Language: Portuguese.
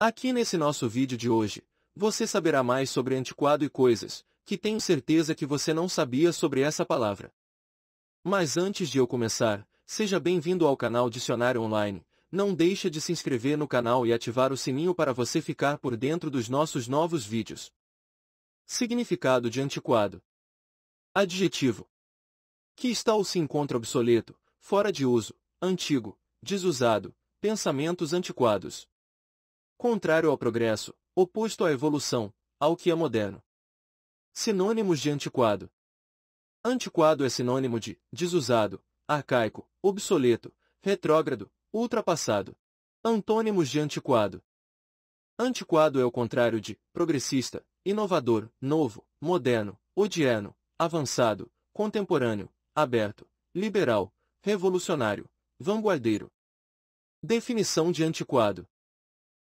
Aqui nesse nosso vídeo de hoje, você saberá mais sobre antiquado e coisas, que tenho certeza que você não sabia sobre essa palavra. Mas antes de eu começar, seja bem-vindo ao canal Dicionário Online, não deixa de se inscrever no canal e ativar o sininho para você ficar por dentro dos nossos novos vídeos. Significado de antiquado Adjetivo Que está ou se encontra obsoleto, fora de uso, antigo, desusado, pensamentos antiquados contrário ao progresso, oposto à evolução, ao que é moderno. Sinônimos de antiquado. Antiquado é sinônimo de desusado, arcaico, obsoleto, retrógrado, ultrapassado. Antônimos de antiquado. Antiquado é o contrário de progressista, inovador, novo, moderno, odierno, avançado, contemporâneo, aberto, liberal, revolucionário, vanguardeiro. Definição de antiquado.